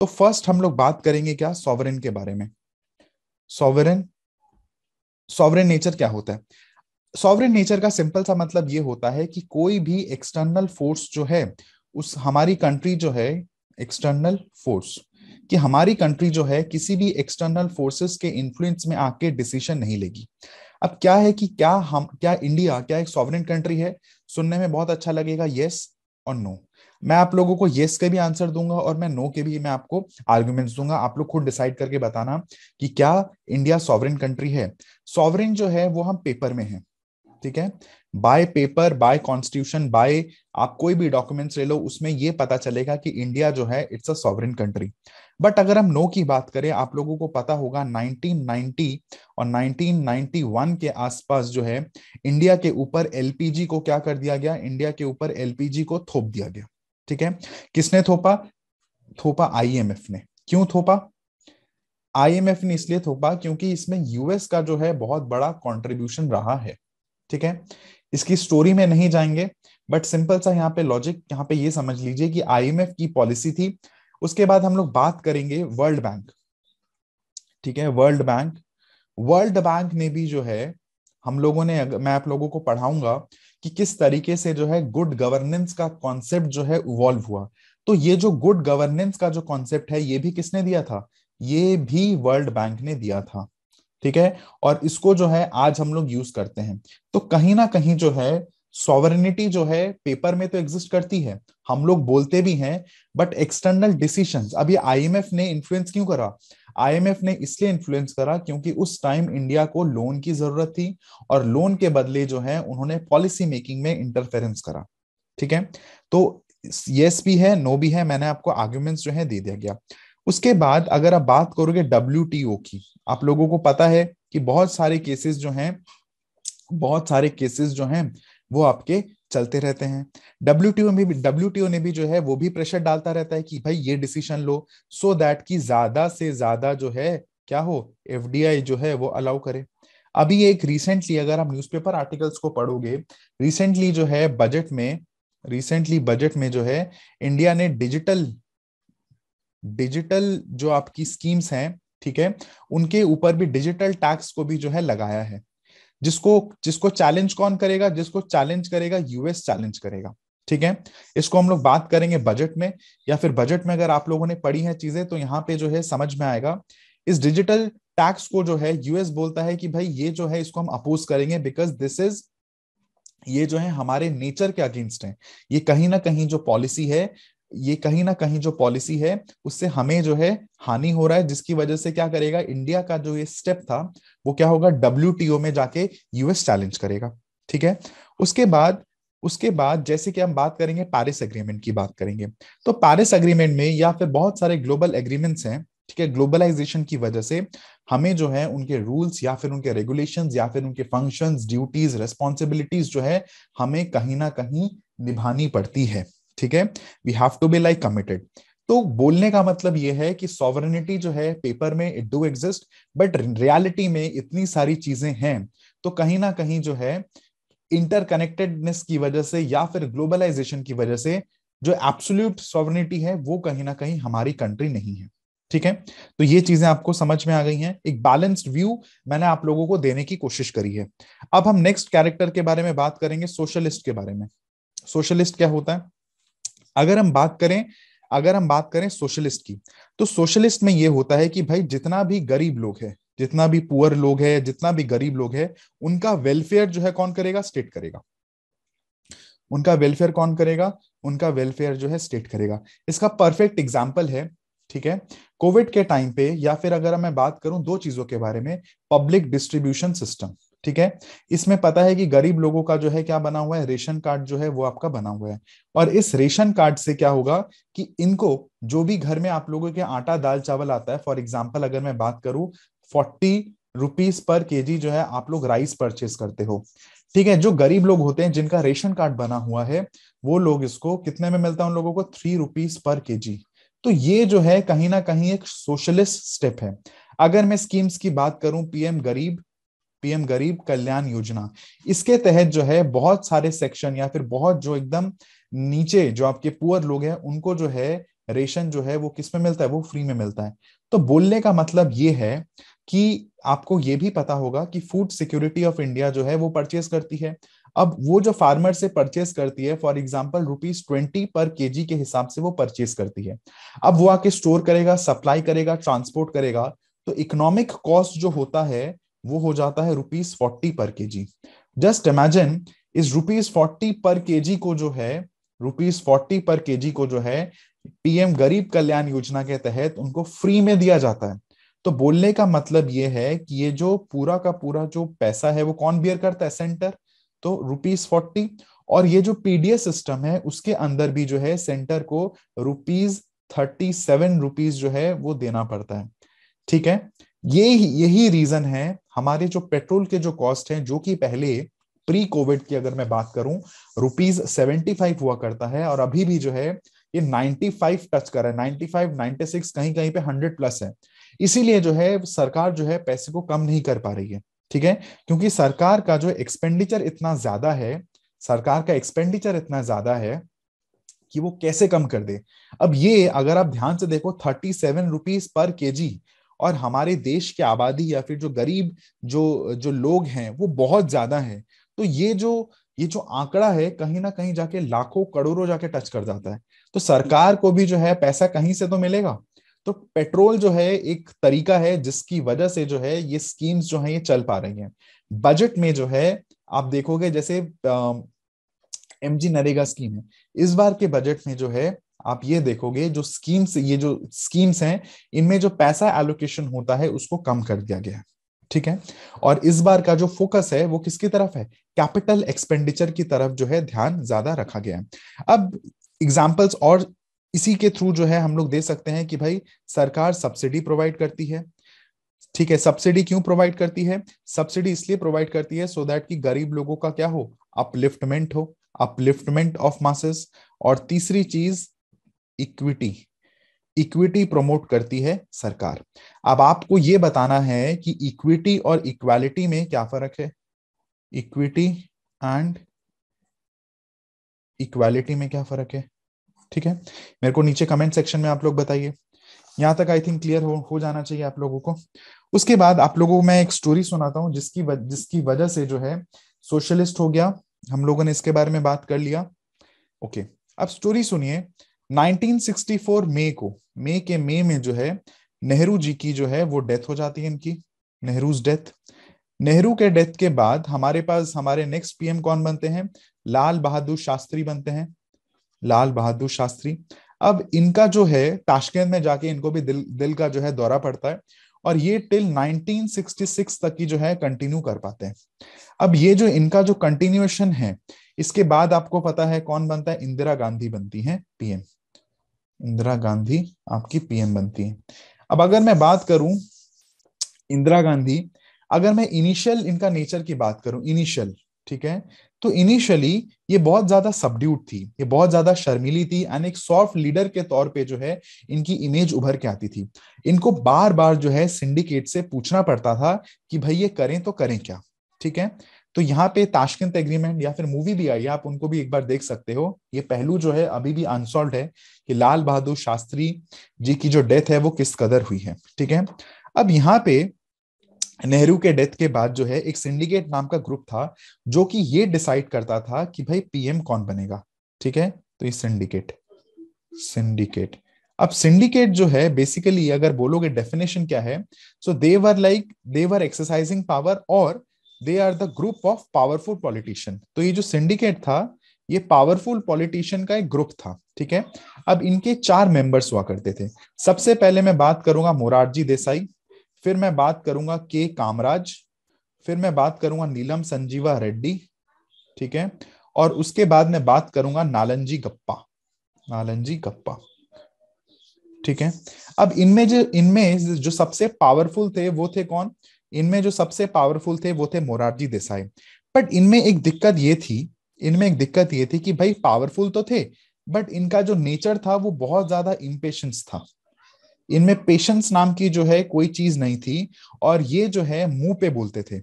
तो फर्स्ट हम लोग बात करेंगे क्या सॉवरन के बारे में सॉवरन सॉवरन नेचर क्या होता है सॉवरन नेचर का सिंपल सा मतलब ये होता है कि कोई भी एक्सटर्नल फोर्स जो है उस हमारी कंट्री जो है एक्सटर्नल फोर्स कि हमारी कंट्री जो है किसी भी एक्सटर्नल फोर्सेस के इन्फ्लुएंस में आके डिसीजन नहीं लेगी अब क्या है कि क्या हम क्या इंडिया क्या एक सॉवरन कंट्री है सुनने में बहुत अच्छा लगेगा यस और नो मैं आप लोगों को येस के भी आंसर दूंगा और मैं नो के भी मैं आपको आर्ग्यूमेंट्स दूंगा आप लोग खुद डिसाइड करके बताना कि क्या इंडिया सॉवरिन कंट्री है सॉवरिन जो है वो हम पेपर में है ठीक है by paper by constitution by आप कोई भी डॉक्यूमेंट्स ले लो उसमें ये पता चलेगा कि इंडिया जो है it's a sovereign country but अगर हम नो की बात करें आप लोगों को पता होगा 1990 और 1991 के आसपास जो है इंडिया के ऊपर एलपीजी को क्या कर दिया गया इंडिया के ऊपर एलपीजी को थोप दिया गया ठीक है किसने थोपा थोपा आईएमएफ ने क्यों थोपा आईएमएफ ने इसलिए थोपा क्योंकि इसमें यूएस का जो है बहुत बड़ा कॉन्ट्रीब्यूशन रहा है ठीक है इसकी स्टोरी में नहीं जाएंगे बट सिंपल सा यहाँ पे लॉजिक यहाँ पे ये समझ लीजिए कि आईएमएफ की पॉलिसी थी उसके बाद हम लोग बात करेंगे वर्ल्ड बैंक ठीक है वर्ल्ड बैंक वर्ल्ड बैंक ने भी जो है हम लोगों ने मैं आप लोगों को पढ़ाऊंगा कि किस तरीके से जो है गुड गवर्नेंस का कॉन्सेप्ट जो है इवॉल्व हुआ तो ये जो गुड गवर्नेंस का जो कॉन्सेप्ट है ये भी किसने दिया था ये भी वर्ल्ड बैंक ने दिया था ठीक है और इसको जो है आज हम लोग यूज करते हैं तो कहीं ना कहीं जो है सॉवरनिटी जो है पेपर में तो एग्जिस्ट करती है हम लोग बोलते भी हैं बट एक्सटर्नल अभी अब ये आईएमएफ ने इन्फ्लुएंस क्यों करा आईएमएफ ने इसलिए इन्फ्लुएंस करा क्योंकि उस टाइम इंडिया को लोन की जरूरत थी और लोन के बदले जो है उन्होंने पॉलिसी मेकिंग में इंटरफेरेंस करा ठीक है तो यस भी है नो भी है मैंने आपको आर्ग्यूमेंट्स जो है दे दिया गया उसके बाद अगर आप बात करोगे डब्ल्यू की आप लोगों को पता है कि बहुत सारे केसेस जो हैं बहुत सारे केसेस जो हैं वो आपके चलते रहते हैं डब्ल्यू में भी डब्ल्यू ने भी जो है वो भी प्रेशर डालता रहता है कि भाई ये डिसीजन लो सो so दैट कि ज्यादा से ज्यादा जो है क्या हो एफ जो है वो अलाउ करे अभी एक रिसेंटली अगर हम न्यूज़पेपर आर्टिकल्स को पढ़ोगे रिसेंटली जो है बजट में रिसेंटली बजट में जो है इंडिया ने डिजिटल डिजिटल जो आपकी स्कीम्स हैं ठीक है उनके ऊपर भी डिजिटल टैक्स को भी जो है लगाया है जिसको जिसको चैलेंज कौन करेगा जिसको चैलेंज करेगा यूएस चैलेंज करेगा ठीक है इसको हम लोग बात करेंगे बजट में या फिर बजट में अगर आप लोगों ने पढ़ी है चीजें तो यहाँ पे जो है समझ में आएगा इस डिजिटल टैक्स को जो है यूएस बोलता है कि भाई ये जो है इसको हम अपोज करेंगे बिकॉज दिस इज ये जो है हमारे नेचर के अगेंस्ट है ये कहीं ना कहीं जो पॉलिसी है ये कहीं ना कहीं जो पॉलिसी है उससे हमें जो है हानि हो रहा है जिसकी वजह से क्या करेगा इंडिया का जो ये स्टेप था वो क्या होगा डब्ल्यू में जाके यूएस चैलेंज करेगा ठीक है उसके बाद उसके बाद जैसे कि हम बात करेंगे पैरिस एग्रीमेंट की बात करेंगे तो पैरिस एग्रीमेंट में या फिर बहुत सारे ग्लोबल एग्रीमेंट्स हैं ठीक है ग्लोबलाइजेशन की वजह से हमें जो है उनके रूल्स या फिर उनके रेगुलेशन या फिर उनके फंक्शन ड्यूटीज रेस्पॉन्सिबिलिटीज जो है हमें कहीं ना कहीं निभानी पड़ती है ठीक है we have to be like committed तो बोलने का मतलब यह है कि सॉवरनिटी जो है पेपर में it do exist but reality में इतनी सारी चीजें हैं तो कहीं ना कहीं जो है इंटरकनेक्टेडनेस की वजह से या फिर ग्लोबलाइजेशन की वजह से जो एब्सोल्यूट सॉवरनिटी है वो कहीं ना कहीं हमारी कंट्री नहीं है ठीक है तो ये चीजें आपको समझ में आ गई हैं एक बैलेंस्ड व्यू मैंने आप लोगों को देने की कोशिश करी है अब हम नेक्स्ट कैरेक्टर के बारे में बात करेंगे सोशलिस्ट के बारे में सोशलिस्ट क्या होता है अगर हम बात करें अगर हम बात करें सोशलिस्ट की तो सोशलिस्ट में ये होता है कि भाई जितना भी गरीब लोग है जितना भी पुअर लोग है जितना भी गरीब लोग है उनका वेलफेयर जो है कौन करेगा स्टेट करेगा उनका वेलफेयर कौन करेगा उनका वेलफेयर जो है स्टेट करेगा इसका परफेक्ट एग्जाम्पल है ठीक है कोविड के टाइम पे या फिर अगर मैं बात करूं दो चीजों के बारे में पब्लिक डिस्ट्रीब्यूशन सिस्टम ठीक है इसमें पता है कि गरीब लोगों का जो है क्या बना हुआ है रेशन कार्ड जो है वो आपका बना हुआ है और इस रेशन कार्ड से क्या होगा कि इनको जो भी घर में आप लोगों के आटा दाल चावल आता है फॉर एग्जाम्पल अगर मैं बात करूं फोर्टी रुपीज पर के जो है आप लोग राइस परचेज करते हो ठीक है जो गरीब लोग होते हैं जिनका रेशन कार्ड बना हुआ है वो लोग इसको कितने में मिलता है उन लोगों को थ्री रुपीज पर के तो ये जो है कहीं ना कहीं एक सोशलिस्ट स्टेप है अगर मैं स्कीम्स की बात करूं पीएम गरीब पीएम गरीब कल्याण योजना इसके तहत जो है बहुत सारे सेक्शन या फिर बहुत जो एकदम नीचे जो आपके पुअर लोग हैं उनको जो है रेशन जो है वो किस में मिलता है वो फ्री में मिलता है तो बोलने का मतलब ये है कि आपको ये भी पता होगा कि फूड सिक्योरिटी ऑफ इंडिया जो है वो परचेस करती है अब वो जो फार्मर से परचेस करती है फॉर एग्जाम्पल रुपीज ट्वेंटी पर के के हिसाब से वो परचेस करती है अब वो आके स्टोर करेगा सप्लाई करेगा ट्रांसपोर्ट करेगा तो इकोनॉमिक कॉस्ट जो होता है वो हो जाता है rupees forty per K G just imagine इस रुपीज फोर्टी पर के जी को जो है रुपीज फोर्टी पर के जी को जो है पीएम गरीब कल्याण योजना के तहत उनको फ्री में दिया जाता है तो बोलने का मतलब ये है कि ये जो पूरा का पूरा जो पैसा है वो कौन बियर करता है सेंटर तो रुपीज फोर्टी और ये जो पीडीएस सिस्टम है उसके अंदर भी जो है सेंटर को रुपीज थर्टी सेवन रुपीज जो है वो देना पड़ता है ठीक है ये यही रीजन है हमारे जो पेट्रोल के जो कॉस्ट हैं जो कि पहले प्री कोविड की अगर मैं बात करूं रुपीज सेवेंटी फाइव हुआ करता है और अभी भी जो है ये नाइन्टी फाइव टच कर रहा है नाइन्टी फाइव नाइन्टी सिक्स कहीं कहीं पे हंड्रेड प्लस है इसीलिए जो है सरकार जो है पैसे को कम नहीं कर पा रही है ठीक है क्योंकि सरकार का जो एक्सपेंडिचर इतना ज्यादा है सरकार का एक्सपेंडिचर इतना ज्यादा है कि वो कैसे कम कर दे अब ये अगर आप ध्यान से देखो thirty seven rupees per K जी और हमारे देश की आबादी या फिर जो गरीब जो जो लोग हैं वो बहुत ज्यादा है तो ये जो ये जो आंकड़ा है कहीं ना कहीं जाके लाखों करोड़ों जाके टच कर जाता है तो सरकार को भी जो है पैसा कहीं से तो मिलेगा तो पेट्रोल जो है एक तरीका है जिसकी वजह से जो है ये स्कीम्स जो है ये चल पा रही हैं बजट में जो है आप देखोगे जैसे एम जी नरेगा स्कीम है इस बार के बजट में जो है आप ये देखोगे जो स्कीम्स ये जो स्कीम्स हैं इनमें जो पैसा एलोकेशन होता है उसको कम कर दिया गया है ठीक है और इस बार का जो फोकस है वो किसकी तरफ है कैपिटल एक्सपेंडिचर की तरफ जो है ध्यान ज्यादा रखा गया है अब एग्जाम्पल्स और इसी के थ्रू जो है हम लोग दे सकते हैं कि भाई सरकार सब्सिडी प्रोवाइड करती है ठीक है सब्सिडी क्यों प्रोवाइड करती है सब्सिडी इसलिए प्रोवाइड करती है सो so दैट कि गरीब लोगों का क्या हो अपलिफ्टमेंट हो अपलिफ्टमेंट ऑफ मासेस और तीसरी चीज इक्विटी इक्विटी प्रमोट करती है सरकार अब आपको ये बताना है कि इक्विटी और इक्वालिटी में क्या फर्क है इक्विटी एंड इक्वालिटी में क्या फर्क है ठीक है मेरे को नीचे कमेंट सेक्शन में आप लोग बताइए यहां तक आई थिंक क्लियर हो हो जाना चाहिए आप लोगों को उसके बाद आप लोगों को मैं एक स्टोरी सुनाता हूं जिसकी व, जिसकी वजह से जो है सोशलिस्ट हो गया हम लोगों ने इसके बारे में बात कर लिया ओके अब स्टोरी सुनिए 1964 मई को मई के मई में जो है नेहरू जी की जो है वो डेथ हो जाती है इनकी नेहरू डेथ नेहरू के डेथ के बाद हमारे पास हमारे नेक्स्ट पीएम कौन बनते हैं लाल बहादुर शास्त्री बनते हैं लाल बहादुर शास्त्री अब इनका जो है ताशकंद में जाके इनको भी दिल दिल का जो है दौरा पड़ता है और ये टिल 1966 तक की जो है कंटिन्यू कर पाते हैं अब ये जो इनका जो कंटिन्यूएशन है इसके बाद आपको पता है कौन बनता है इंदिरा गांधी बनती है पीएम इंदिरा गांधी आपकी पीएम बनती है अब अगर मैं बात करूं इंदिरा गांधी अगर मैं इनिशियल इनका नेचर की बात करूं इनिशियल ठीक है तो इनिशियली ये बहुत ज्यादा सबड्यूट थी ये बहुत ज्यादा शर्मिली थी एंड एक सॉफ्ट लीडर के तौर पे जो है इनकी इमेज उभर के आती थी इनको बार बार जो है सिंडिकेट से पूछना पड़ता था कि भाई ये करें तो करें क्या ठीक है तो यहाँ पे ताशकंद एग्रीमेंट या फिर मूवी भी आई है आप उनको भी एक बार देख सकते हो ये पहलू जो है अभी भी अनसॉल्व है कि लाल बहादुर शास्त्री जी की जो डेथ है वो किस कदर हुई है ठीक है अब यहाँ पे नेहरू के डेथ के बाद जो है एक सिंडिकेट नाम का ग्रुप था जो कि ये डिसाइड करता था कि भाई पीएम कौन बनेगा ठीक है तो ये सिंडिकेट सिंडिकेट अब सिंडिकेट जो है बेसिकली अगर बोलोगे डेफिनेशन क्या है so they're like they're exercising power और they are the group of powerful politician तो ये जो सिंडिकेट था ये पावरफुल पॉलिटिशियन का एक ग्रुप था ठीक है अब इनके चार मेंबर्स हुआ करते थे सबसे पहले मैं बात करूंगा मोरारजी देसाई फिर मैं बात करूंगा के कामराज फिर मैं बात करूंगा नीलम संजीवा रेड्डी ठीक है और उसके बाद मैं बात करूंगा नालंजी गप्पा नालंजी गप्पा ठीक है अब इनमें जो इनमें जो सबसे पावरफुल थे वो थे कौन इनमें जो सबसे पावरफुल थे वो थे मोरारजी देसाई बट इनमें एक दिक्कत ये थी इनमें एक दिक्कत ये थी कि भाई पावरफुल तो थे बट इनका जो नेचर था वो बहुत ज्यादा इम्पेशंस था इनमें पेशेंस नाम की जो है कोई चीज नहीं थी और ये जो है मुंह पे बोलते थे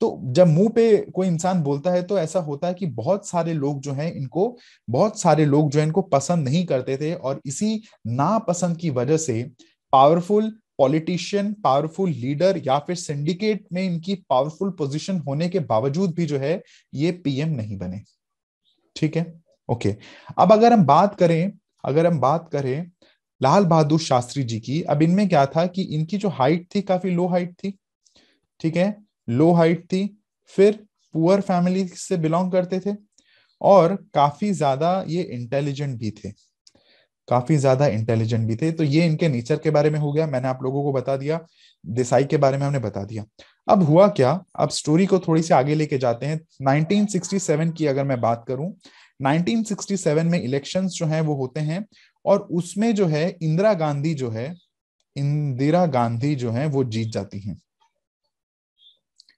तो जब मुंह पे कोई इंसान बोलता है तो ऐसा होता है कि बहुत सारे लोग जो हैं इनको बहुत सारे लोग जो है इनको पसंद नहीं करते थे और इसी नापसंद की वजह से पावरफुल पॉलिटिशियन पावरफुल लीडर या फिर सिंडिकेट में इनकी पावरफुल पोजीशन होने के बावजूद भी जो है ये पीएम नहीं बने ठीक है ओके अब अगर हम बात करें अगर हम बात करें लाल बहादुर शास्त्री जी की अब इनमें क्या था कि इनकी जो हाइट थी काफी लो हाइट थी ठीक है लो हाइट थी फिर पुअर फैमिली से बिलोंग करते थे और काफी ज्यादा ये इंटेलिजेंट भी थे काफी ज्यादा इंटेलिजेंट भी थे तो ये इनके नेचर के बारे में हो गया मैंने आप लोगों को बता दिया देसाई के बारे में हमने बता दिया अब हुआ क्या अब स्टोरी को थोड़ी सी आगे लेके जाते हैं 1967 की अगर मैं बात करूं 1967 में इलेक्शंस जो हैं वो होते हैं और उसमें जो है इंदिरा गांधी जो है इंदिरा गांधी जो है वो जीत जाती हैं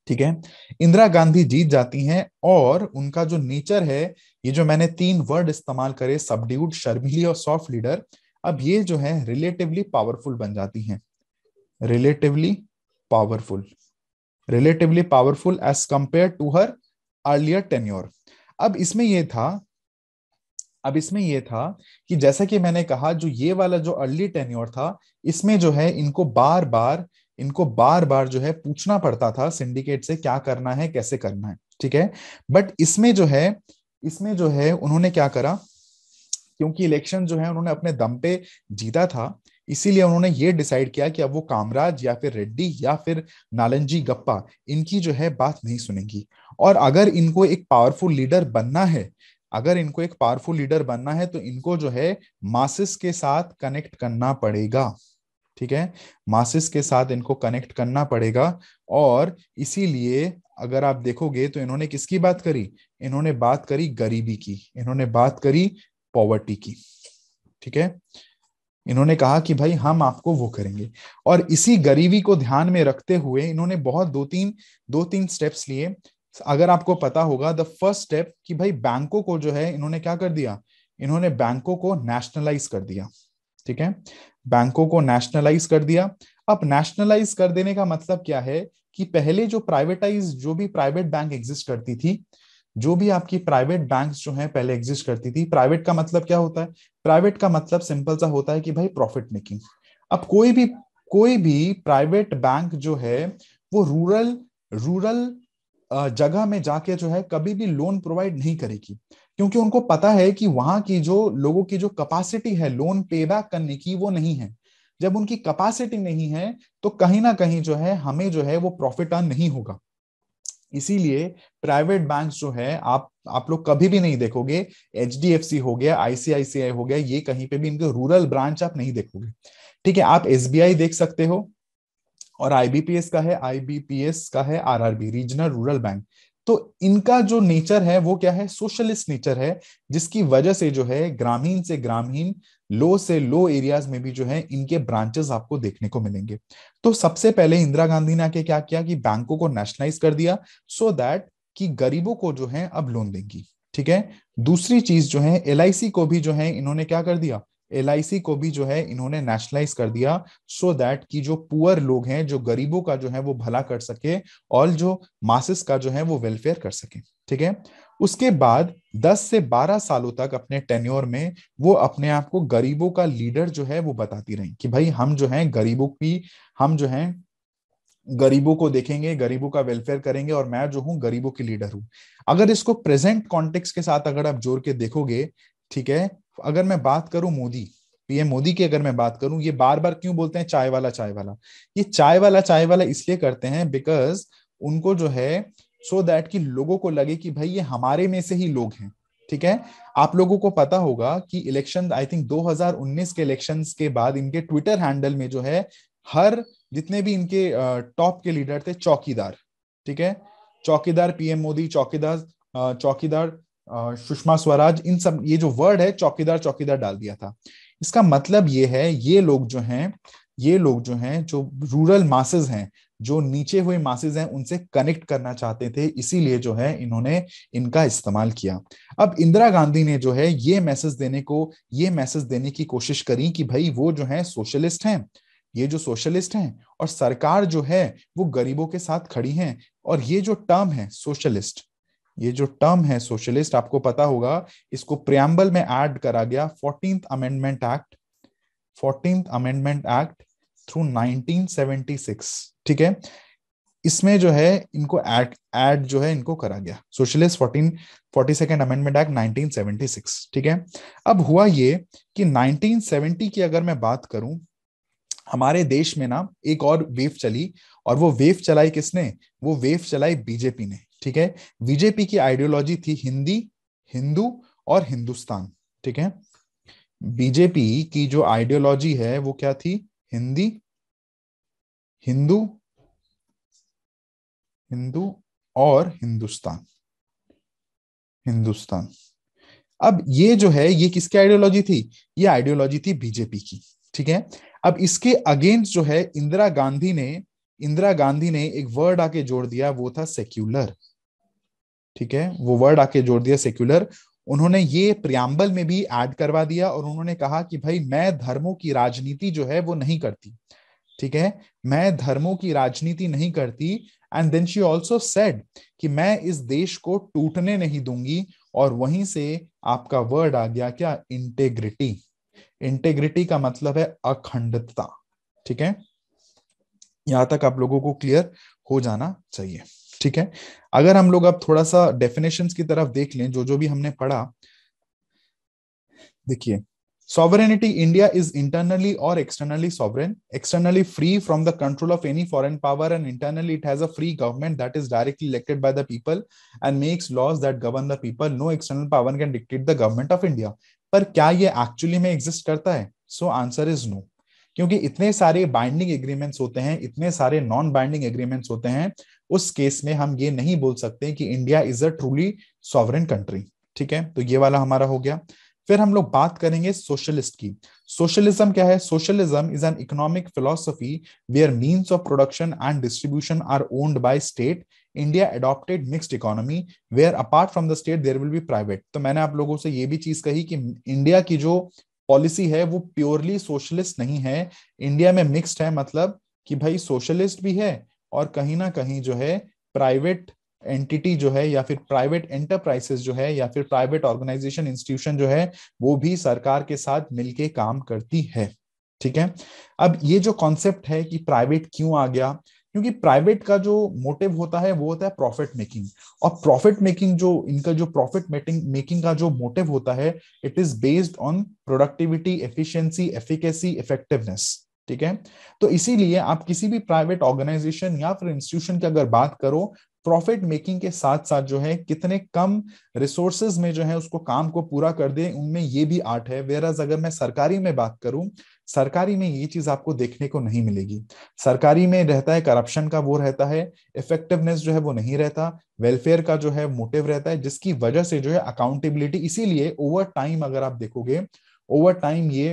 ठीक है इंदिरा गांधी जीत जाती हैं और उनका जो नेचर है ये जो मैंने तीन वर्ड इस्तेमाल करे सबड्यूड शर्मिली और सॉफ्ट लीडर अब ये जो है रिलेटिवली पावरफुल बन जाती हैं relatively powerful relatively powerful as compared to her earlier tenure अब इसमें यह था अब इसमें यह था कि जैसा कि मैंने कहा जो ये वाला जो अर्ली टेन्योर था इसमें जो है इनको बार बार इनको बार बार जो है पूछना पड़ता था सिंडिकेट से क्या करना है कैसे करना है ठीक है बट इसमें जो है इसमें जो है उन्होंने क्या करा क्योंकि इलेक्शन जो है उन्होंने अपने दम पे जीता था इसीलिए उन्होंने ये डिसाइड किया कि अब वो कामराज या फिर रेड्डी या फिर नालंजी गप्पा इनकी जो है बात नहीं सुनेंगी और अगर इनको एक पावरफुल लीडर बनना है अगर इनको एक पावरफुल लीडर बनना है तो इनको जो है मासिस के साथ कनेक्ट करना पड़ेगा ठीक है मासिस के साथ इनको कनेक्ट करना पड़ेगा और इसीलिए अगर आप देखोगे तो इन्होंने किसकी बात करी इन्होंने बात करी गरीबी की इन्होंने बात करी पॉवर्टी की ठीक है इन्होंने कहा कि भाई हम आपको वो करेंगे और इसी गरीबी को ध्यान में रखते हुए इन्होंने बहुत दो तीन दो तीन स्टेप्स लिए अगर आपको पता होगा द फर्स्ट स्टेप कि भाई बैंकों को जो है इन्होंने क्या कर दिया इन्होंने बैंकों को नेशनलाइज कर दिया ठीक है बैंकों को नेशनलाइज कर दिया अब नेशनलाइज कर देने का मतलब क्या है कि पहले जो प्राइवेटाइज जो भी प्राइवेट बैंक एग्जिस्ट करती थी जो भी आपकी प्राइवेट बैंक जो है पहले एग्जिस्ट करती थी प्राइवेट का मतलब क्या होता है प्राइवेट का मतलब सिंपल सा होता है कि भाई प्रॉफिट मेकिंग अब कोई भी कोई भी प्राइवेट बैंक जो है वो रूरल रूरल जगह में जाके जो है कभी भी लोन प्रोवाइड नहीं करेगी क्योंकि उनको पता है कि वहां की जो लोगों की जो कैपेसिटी है लोन पे बैक करने की वो नहीं है जब उनकी कैपेसिटी नहीं है तो कहीं ना कहीं जो है हमें जो है वो प्रॉफिट अर्न नहीं होगा इसीलिए प्राइवेट बैंक जो है आप आप लोग कभी भी नहीं देखोगे एच हो गया आईसीआईसीआई हो गया ये कहीं पे भी इनके रूरल ब्रांच आप नहीं देखोगे ठीक है आप एस देख सकते हो और आईबीपीएस का है आईबीपीएस का है आरआरबी रीजनल रूरल बैंक तो इनका जो नेचर है वो क्या है सोशलिस्ट नेचर है जिसकी वजह से जो है ग्रामीण से ग्रामीण लो से लो एरियाज में भी जो है इनके ब्रांचेस आपको देखने को मिलेंगे तो सबसे पहले इंदिरा गांधी ने आके क्या किया कि बैंकों को नेशनलाइज कर दिया सो so दैट कि गरीबों को जो है अब लोन देंगी ठीक है दूसरी चीज जो है एल को भी जो है इन्होंने क्या कर दिया एल को भी जो है इन्होंने नेशनलाइज कर दिया सो so दैट कि जो पुअर लोग हैं जो गरीबों का जो है वो भला कर सके और जो मासिस का जो है वो वेलफेयर कर सके ठीक है उसके बाद 10 से 12 सालों तक अपने टेन्योर में वो अपने आप को गरीबों का लीडर जो है वो बताती रही कि भाई हम जो है गरीबों की हम जो है गरीबों को देखेंगे गरीबों का वेलफेयर करेंगे और मैं जो हूँ गरीबों की लीडर हूं अगर इसको प्रेजेंट कॉन्टेक्स्ट के साथ अगर आप जोड़ के देखोगे ठीक है अगर मैं बात करूं मोदी पीएम मोदी की अगर मैं बात करूं ये बार बार क्यों बोलते हैं चाय वाला चाय वाला ये चाय वाला चाय वाला इसलिए करते हैं बिकॉज उनको जो है सो so दैट कि लोगों को लगे कि भाई ये हमारे में से ही लोग हैं ठीक है आप लोगों को पता होगा कि इलेक्शन आई थिंक 2019 के इलेक्शन के बाद इनके ट्विटर हैंडल में जो है हर जितने भी इनके टॉप के लीडर थे चौकीदार ठीक है चौकीदार पीएम मोदी चौकीदार चौकीदार सुषमा स्वराज इन सब ये जो वर्ड है चौकीदार चौकीदार डाल दिया था इसका मतलब ये है ये लोग जो हैं ये लोग जो हैं जो रूरल मासेज हैं जो नीचे हुए मासेज हैं उनसे कनेक्ट करना चाहते थे इसीलिए जो है इन्होंने इनका इस्तेमाल किया अब इंदिरा गांधी ने जो है ये मैसेज देने को ये मैसेज देने की कोशिश करी कि भाई वो जो है सोशलिस्ट हैं ये जो सोशलिस्ट हैं और सरकार जो है वो गरीबों के साथ खड़ी है और ये जो टर्म है सोशलिस्ट ये जो टर्म है सोशलिस्ट आपको पता होगा इसको प्रियम्बल में ऐड करा गया fourteenth amendment act fourteen amendment act through 1976 ठीक है इसमें जो है इनको एड एड जो है इनको करा गया socialist fourteen forty second amendment act 1976 ठीक है अब हुआ ये कि 1970 की अगर मैं बात करूं हमारे देश में ना एक और वेव चली और वो वेव चलाई किसने वो वेव चलाई बीजेपी ने ठीक है बीजेपी की आइडियोलॉजी थी हिंदी हिंदू और हिंदुस्तान ठीक है बीजेपी की जो आइडियोलॉजी है वो क्या थी हिंदी हिंदू हिंदू और हिंदुस्तान हिंदुस्तान अब ये जो है ये किसकी आइडियोलॉजी थी ये आइडियोलॉजी थी बीजेपी की ठीक है अब इसके अगेंस्ट जो है इंदिरा गांधी ने इंदिरा गांधी ने एक वर्ड आके जोड़ दिया वो था सेक्युलर ठीक है वो वर्ड आके जोड़ दिया सेक्युलर उन्होंने ये प्रियांबल में भी ऐड करवा दिया और उन्होंने कहा कि भाई मैं धर्मों की राजनीति जो है वो नहीं करती ठीक है मैं धर्मों की राजनीति नहीं करती and then she also said कि मैं इस देश को टूटने नहीं दूंगी और वहीं से आपका वर्ड आ गया क्या इंटेग्रिटी इंटेग्रिटी का मतलब है अखंडता ठीक है यहाँ तक आप लोगों को क्लियर हो जाना चाहिए ठीक है अगर हम लोग अब थोड़ा सा डेफिनेशन की तरफ देख लें जो जो भी हमने पढ़ा देखिए सॉवरेनिटी इंडिया इज इंटरनली और externally sovereign externally free from the control of any foreign power and internally it has a free government that is directly elected by the people and makes laws that govern the people no external power can dictate the government of India पर क्या ये actually में exist करता है so answer is no क्योंकि इतने सारे binding agreements होते हैं इतने सारे नॉन बाइंडिंग एग्रीमेंट्स होते हैं उस केस में हम ये नहीं बोल सकते कि India is a truly sovereign country ठीक है तो ये वाला हमारा हो गया फिर हम लोग बात करेंगे सोशलिस्ट की सोशलिज्म क्या है socialism is an economic philosophy where means of production and distribution are owned by state India adopted mixed economy where apart from the state there will be private तो मैंने आप लोगों से ये भी चीज कही कि इंडिया की जो पॉलिसी है वो प्योरली सोशलिस्ट नहीं है इंडिया में मिक्स्ड है मतलब कि भाई सोशलिस्ट भी है और कहीं ना कहीं जो है प्राइवेट एंटिटी जो है या फिर प्राइवेट एंटरप्राइजेस जो है या फिर प्राइवेट ऑर्गेनाइजेशन इंस्टीट्यूशन जो है वो भी सरकार के साथ मिलके काम करती है ठीक है अब ये जो कॉन्सेप्ट है कि प्राइवेट क्यों आ गया क्योंकि प्राइवेट का जो मोटिव होता है वो होता है प्रॉफिट मेकिंग और प्रॉफिट मेकिंग जो इनका जो प्रॉफिट मेकिंग का जो मोटिव होता है it is based on productivity efficiency efficacy effectiveness ठीक है तो इसीलिए आप किसी भी प्राइवेट ऑर्गेनाइजेशन या फिर इंस्टीट्यूशन की अगर बात करो प्रॉफिट मेकिंग के साथ साथ जो है कितने कम रिसोर्सेज में जो है उसको काम को पूरा कर दे उनमें ये भी आर्ट है वेयर अगर मैं सरकारी में बात करूं सरकारी में ये चीज आपको देखने को नहीं मिलेगी सरकारी में रहता है करप्शन का वो रहता है इफेक्टिवनेस जो है वो नहीं रहता वेलफेयर का जो है मोटिव रहता है जिसकी वजह से जो है अकाउंटेबिलिटी इसीलिए ओवर टाइम अगर आप देखोगे ओवर टाइम ये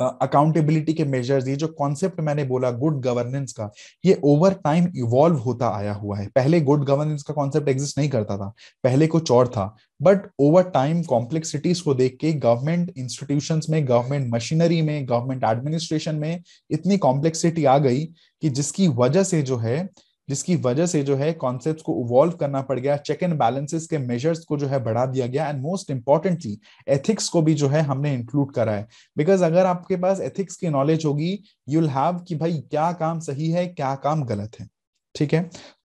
अकाउंटेबिलिटी के मेजर्स ये जो कॉन्सेप्ट मैंने बोला गुड गवर्नेंस का ये ओवर टाइम इवॉल्व होता आया हुआ है पहले गुड गवर्नेंस का कॉन्सेप्ट एग्जिस्ट नहीं करता था पहले कुछ और था बट ओवर टाइम कॉम्प्लेक्सिटीज को देख के गवर्नमेंट इंस्टीट्यूशन में गवर्नमेंट मशीनरी में गवर्नमेंट एडमिनिस्ट्रेशन में इतनी कॉम्प्लेक्सिटी आ गई कि जिसकी वजह से जो है जिसकी वजह से जो है कॉन्सेप्ट को इवॉल्व करना पड़ गया चेक एंड बैलेंसेस के मेजर्स को जो है बढ़ा दिया गया एंड मोस्ट इंपॉर्टेंटली एथिक्स को भी जो है हमने इंक्लूड करा है बिकॉज अगर आपके पास एथिक्स की नॉलेज होगी यूल हैव कि भाई क्या काम सही है क्या काम गलत है ठीक है